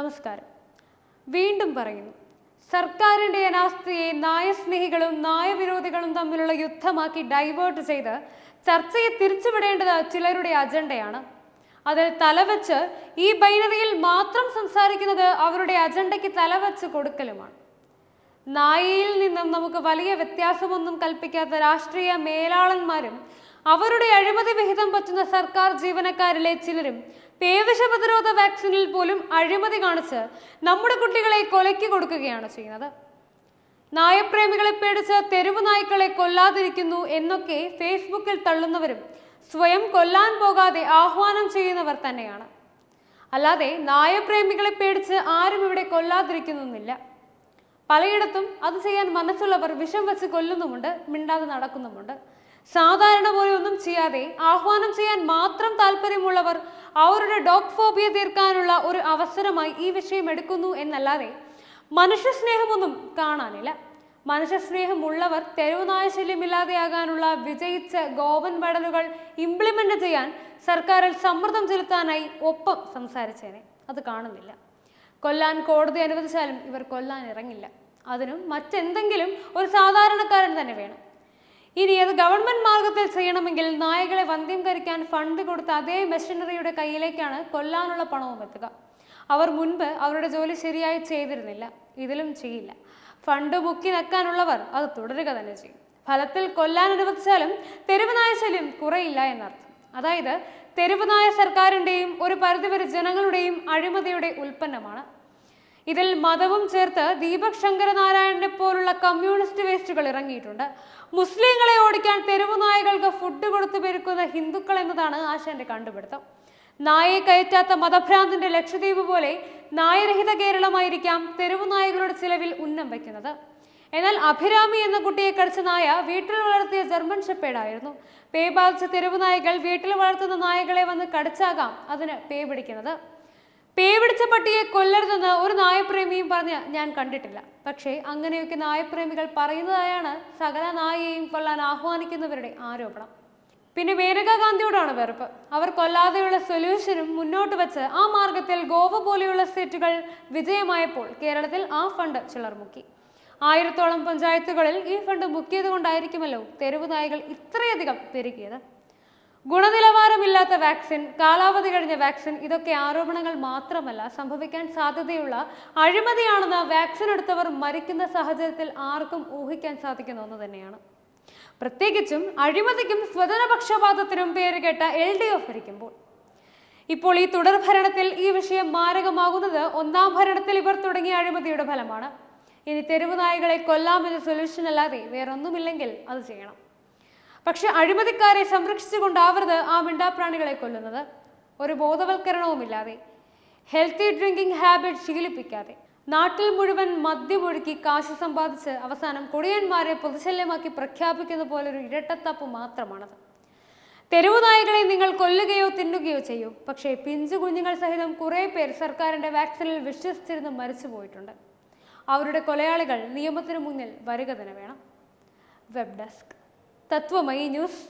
നമസ്കാരം വീണ്ടും പറയുന്നു സർക്കാരിന്റെ അനാസ്ഥയെ നായസ്നേഹികളും നായവിരോധികളും തമ്മിലുള്ള യുദ്ധമാക്കി ഡൈവേർട്ട് ചെയ്ത് ചർച്ചയെ തിരിച്ചുവിടേണ്ടത് ചിലരുടെ അജണ്ടയാണ് അതിൽ തലവെച്ച് ഈ ബൈനറിയിൽ മാത്രം സംസാരിക്കുന്നത് അവരുടെ അജണ്ടയ്ക്ക് തലവെച്ച് കൊടുക്കലുമാണ് നായയിൽ നിന്നും നമുക്ക് വലിയ വ്യത്യാസമൊന്നും കൽപ്പിക്കാത്ത രാഷ്ട്രീയ മേലാളന്മാരും അവരുടെ അഴിമതി വിഹിതം പറ്റുന്ന സർക്കാർ ജീവനക്കാരിലെ ചിലരും പേവിഷ പ്രതിരോധ വാക്സിനിൽ പോലും അഴിമതി കാണിച്ച് നമ്മുടെ കുട്ടികളെ കൊലയ്ക്ക് കൊടുക്കുകയാണ് ചെയ്യുന്നത് നായപ്രേമികളെ പേടിച്ച് തെരുവ് നായ്ക്കളെ കൊല്ലാതിരിക്കുന്നു എന്നൊക്കെ ഫേസ്ബുക്കിൽ തള്ളുന്നവരും സ്വയം കൊല്ലാൻ പോകാതെ ആഹ്വാനം ചെയ്യുന്നവർ തന്നെയാണ് അല്ലാതെ നായപ്രേമികളെ പേടിച്ച് ആരും ഇവിടെ കൊല്ലാതിരിക്കുന്നില്ല പലയിടത്തും അത് ചെയ്യാൻ മനസ്സുള്ളവർ വിഷം വെച്ച് കൊല്ലുന്നുമുണ്ട് മിണ്ടാതെ നടക്കുന്നുമുണ്ട് സാധാരണ പോലെ ഒന്നും ചെയ്യാതെ ആഹ്വാനം ചെയ്യാൻ മാത്രം താല്പര്യമുള്ളവർ അവരുടെ ഡോഗ് ഫോബിയ തീർക്കാനുള്ള ഒരു അവസരമായി ഈ വിഷയം എടുക്കുന്നു എന്നല്ലാതെ മനുഷ്യസ്നേഹമൊന്നും കാണാനില്ല മനുഷ്യസ്നേഹമുള്ളവർ തെരുവുനായ ശല്യമില്ലാതെയാകാനുള്ള വിജയിച്ച ഗോവൻ മെഡലുകൾ ഇംപ്ലിമെന്റ് ചെയ്യാൻ സർക്കാരിൽ സമ്മർദ്ദം ചെലുത്താനായി ഒപ്പം സംസാരിച്ചേനെ അത് കാണുന്നില്ല കൊല്ലാൻ കോടതി അനുവദിച്ചാലും ഇവർ കൊല്ലാൻ ഇറങ്ങില്ല അതിനും മറ്റെന്തെങ്കിലും ഒരു സാധാരണക്കാരൻ തന്നെ വേണം ഇനി അത് ഗവൺമെന്റ് മാർഗത്തിൽ ചെയ്യണമെങ്കിൽ നായകളെ കരിക്കാൻ ഫണ്ട് കൊടുത്ത അതേ മെഷീനറിയുടെ കയ്യിലേക്കാണ് കൊല്ലാനുള്ള പണവും എത്തുക അവർ മുൻപ് അവരുടെ ജോലി ശരിയായി ചെയ്തിരുന്നില്ല ഇതിലും ചെയ്യില്ല ഫണ്ട് മുക്കി നക്കാനുള്ളവർ അത് തുടരുക തന്നെ ചെയ്യും ഫലത്തിൽ കൊല്ലാൻ അനുവദിച്ചാലും തെരുവ് നായശല്യം കുറയില്ല എന്നർത്ഥം അതായത് തെരുവ് നായ സർക്കാരിൻ്റെയും ഒരു പരിധിവരെ ജനങ്ങളുടെയും അഴിമതിയുടെ ഉൽപ്പന്നമാണ് ഇതിൽ മതവും ചേർത്ത് ദീപക് ശങ്കരനാരായണനെ പോലുള്ള കമ്മ്യൂണിസ്റ്റ് വേസ്റ്റുകൾ ഇറങ്ങിയിട്ടുണ്ട് മുസ്ലിങ്ങളെ ഓടിക്കാൻ തെരുവു നായകൾക്ക് ഫുഡ് കൊടുത്തു പെരുക്കുന്ന ഹിന്ദുക്കൾ എന്നതാണ് ആശാന്റെ കണ്ടുപിടുത്തം നായയെ കയറ്റാത്ത മതഭ്രാന്തിന്റെ ലക്ഷദ്വീപ് പോലെ നായരഹിത കേരളമായിരിക്കാം തെരുവു നായകളുടെ ചിലവിൽ ഉന്നം വയ്ക്കുന്നത് എന്നാൽ അഭിരാമി എന്ന കുട്ടിയെ കടിച്ച നായ വീട്ടിൽ വളർത്തിയ ജർമ്മൻ ഷെപ്പേഡായിരുന്നു പേ ബാധിച്ച തെരുവു നായകൾ വീട്ടിൽ വളർത്തുന്ന നായകളെ വന്ന് കടിച്ചാകാം അതിന് പേ പിടിക്കുന്നത് പേവിടിച്ച പട്ടിയെ കൊല്ലരുതെന്ന് ഒരു നായപ്രേമിയും പറഞ്ഞ് ഞാൻ കണ്ടിട്ടില്ല പക്ഷേ അങ്ങനെയൊക്കെ നായപ്രേമികൾ പറയുന്നതായാണ് സകല നായയെയും കൊല്ലാൻ ആഹ്വാനിക്കുന്നവരുടെ ആരോപണം പിന്നെ ഗാന്ധിയോടാണ് വെറുപ്പ് അവർ കൊല്ലാതെയുള്ള സൊല്യൂഷനും മുന്നോട്ട് വെച്ച് ആ മാർഗത്തിൽ ഗോവ പോലെയുള്ള സെറ്റുകൾ വിജയമായപ്പോൾ കേരളത്തിൽ ആ ഫണ്ട് ചിലർ മുക്കി ആയിരത്തോളം പഞ്ചായത്തുകളിൽ ഈ ഫണ്ട് മുക്കിയത് കൊണ്ടായിരിക്കുമല്ലോ തെരുവ് നായകൾ ഇത്രയധികം പെരുകിയത് ഗുണനിലവാരമില്ലാത്ത വാക്സിൻ കാലാവധി കഴിഞ്ഞ വാക്സിൻ ഇതൊക്കെ ആരോപണങ്ങൾ മാത്രമല്ല സംഭവിക്കാൻ സാധ്യതയുള്ള അഴിമതിയാണെന്ന് വാക്സിൻ എടുത്തവർ മരിക്കുന്ന സാഹചര്യത്തിൽ ആർക്കും ഊഹിക്കാൻ സാധിക്കുന്ന ഒന്ന് തന്നെയാണ് പ്രത്യേകിച്ചും അഴിമതിക്കും സ്വതന്ത്രപക്ഷപാതത്തിനും പേരുകേട്ട എൽ ഡി എഫ് ഭരിക്കുമ്പോൾ ഇപ്പോൾ ഈ തുടർ ഭരണത്തിൽ ഈ വിഷയം മാരകമാകുന്നത് ഒന്നാം ഭരണത്തിൽ ഇവർ തുടങ്ങിയ അഴിമതിയുടെ ഫലമാണ് ഇനി തെരുവ് നായകളെ കൊല്ലാമെന്ന സൊല്യൂഷൻ അല്ലാതെ വേറൊന്നുമില്ലെങ്കിൽ അത് ചെയ്യണം പക്ഷെ അഴിമതിക്കാരെ സംരക്ഷിച്ചുകൊണ്ടാവരുത് ആ മിണ്ടാപ്രാണികളെ കൊല്ലുന്നത് ഒരു ബോധവൽക്കരണവുമില്ലാതെ ഹെൽത്തി ഡ്രിങ്കിംഗ് ഹാബിറ്റ് ശീലിപ്പിക്കാതെ നാട്ടിൽ മുഴുവൻ മദ്യമൊഴുക്കി കാശ് സമ്പാദിച്ച് അവസാനം കൊടിയന്മാരെ പൊതുശല്യമാക്കി പ്രഖ്യാപിക്കുന്ന പോലൊരു ഇരട്ടത്തപ്പ് മാത്രമാണത് തെരുവു നായകളെ നിങ്ങൾ കൊല്ലുകയോ തിന്നുകയോ ചെയ്യൂ പക്ഷേ പിഞ്ചു കുഞ്ഞുങ്ങൾ സഹിതം കുറേ പേർ സർക്കാരിൻ്റെ വാക്സിനിൽ വിശ്വസിച്ചിരുന്ന് മരിച്ചു പോയിട്ടുണ്ട് അവരുടെ കൊലയാളികൾ നിയമത്തിന് മുന്നിൽ വരിക തന്നെ വേണം വെബ് ഡെസ്ക് തത്വമയി ന്യൂസ്